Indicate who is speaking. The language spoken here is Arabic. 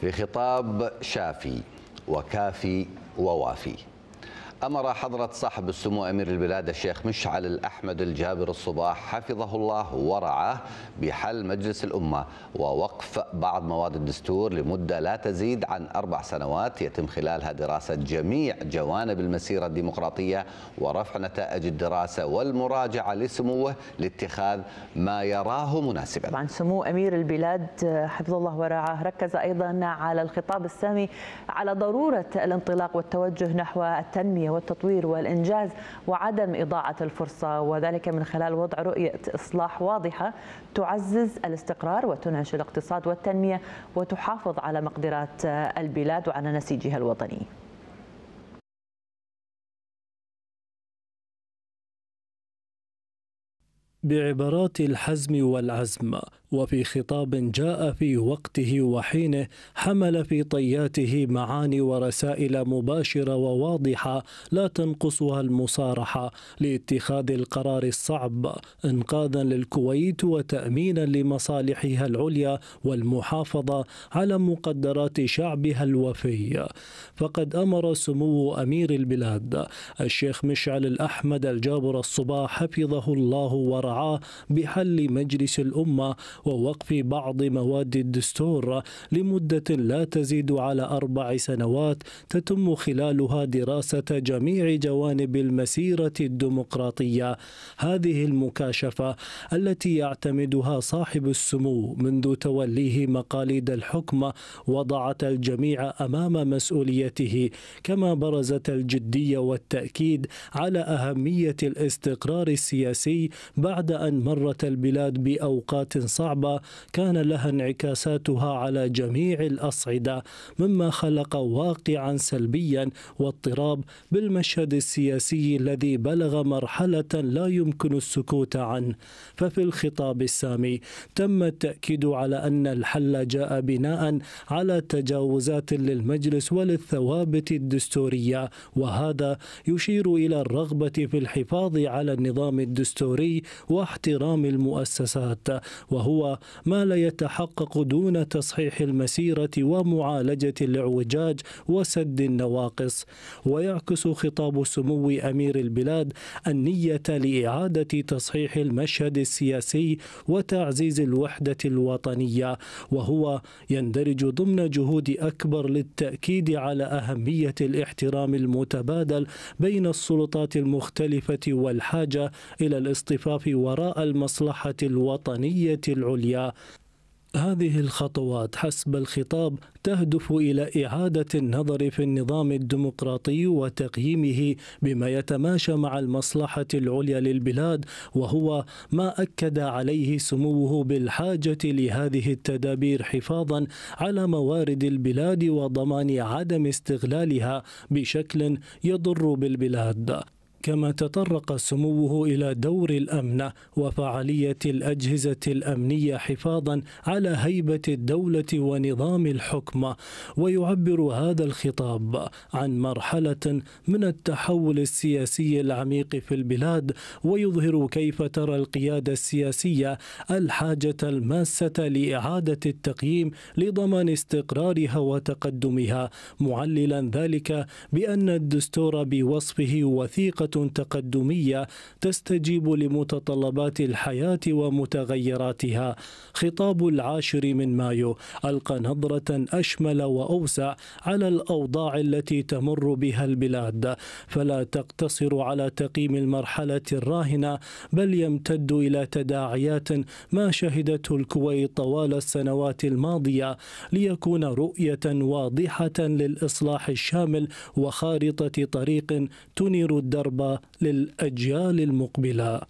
Speaker 1: في خطاب شافي وكافي ووافي أمر حضرة صاحب السمو أمير البلاد الشيخ مشعل الأحمد الجابر الصباح حفظه الله ورعاه بحل مجلس الأمة ووقف بعض مواد الدستور لمدة لا تزيد عن أربع سنوات يتم خلالها دراسة جميع جوانب المسيرة الديمقراطية ورفع نتائج الدراسة والمراجعة لسموه لاتخاذ ما يراه مناسبا طبعا سمو أمير البلاد حفظه الله ورعاه ركز أيضا على الخطاب السامي على ضرورة الانطلاق والتوجه نحو التنمية التنمية والتطوير والإنجاز وعدم إضاعة الفرصة وذلك من خلال وضع رؤية إصلاح واضحة تعزز الاستقرار وتنعش الاقتصاد والتنمية وتحافظ على مقدرات البلاد وعلى نسيجها الوطني بعبارات الحزم والعزم وفي خطاب جاء في وقته وحينه حمل في طياته معاني ورسائل مباشره وواضحه لا تنقصها المصارحه لاتخاذ القرار الصعب انقاذا للكويت وتامينا لمصالحها العليا والمحافظه على مقدرات شعبها الوفي فقد امر سمو امير البلاد الشيخ مشعل الاحمد الجابر الصباح حفظه الله ورعاه بحل مجلس الامه ووقف بعض مواد الدستور لمدة لا تزيد على أربع سنوات تتم خلالها دراسة جميع جوانب المسيرة الديمقراطية هذه المكاشفة التي يعتمدها صاحب السمو منذ توليه مقاليد الحكم وضعت الجميع أمام مسؤوليته كما برزت الجدية والتأكيد على أهمية الاستقرار السياسي بعد أن مرت البلاد بأوقات صعبة صعبة كان لها انعكاساتها على جميع الأصعدة مما خلق واقعا سلبيا واضطراب بالمشهد السياسي الذي بلغ مرحلة لا يمكن السكوت عنه ففي الخطاب السامي تم التأكيد على أن الحل جاء بناء على تجاوزات للمجلس وللثوابت الدستورية وهذا يشير إلى الرغبة في الحفاظ على النظام الدستوري واحترام المؤسسات وهو هو ما لا يتحقق دون تصحيح المسيرة ومعالجة الاعوجاج وسد النواقص ويعكس خطاب سمو أمير البلاد النية لإعادة تصحيح المشهد السياسي وتعزيز الوحدة الوطنية وهو يندرج ضمن جهود أكبر للتأكيد على أهمية الاحترام المتبادل بين السلطات المختلفة والحاجة إلى الاصطفاف وراء المصلحة الوطنية العليا العليا هذه الخطوات حسب الخطاب تهدف إلى إعادة النظر في النظام الديمقراطي وتقييمه بما يتماشى مع المصلحة العليا للبلاد وهو ما أكد عليه سموه بالحاجة لهذه التدابير حفاظا على موارد البلاد وضمان عدم استغلالها بشكل يضر بالبلاد كما تطرق سموه إلى دور الأمن وفعالية الأجهزة الأمنية حفاظا على هيبة الدولة ونظام الحكم ويعبر هذا الخطاب عن مرحلة من التحول السياسي العميق في البلاد ويظهر كيف ترى القيادة السياسية الحاجة الماسة لإعادة التقييم لضمان استقرارها وتقدمها معللا ذلك بأن الدستور بوصفه وثيقة تقدمية تستجيب لمتطلبات الحياة ومتغيراتها خطاب العاشر من مايو ألقى نظرة أشمل وأوسع على الأوضاع التي تمر بها البلاد فلا تقتصر على تقييم المرحلة الراهنة بل يمتد إلى تداعيات ما شهدته الكويت طوال السنوات الماضية ليكون رؤية واضحة للإصلاح الشامل وخارطة طريق تنير الدرب للأجيال المقبلة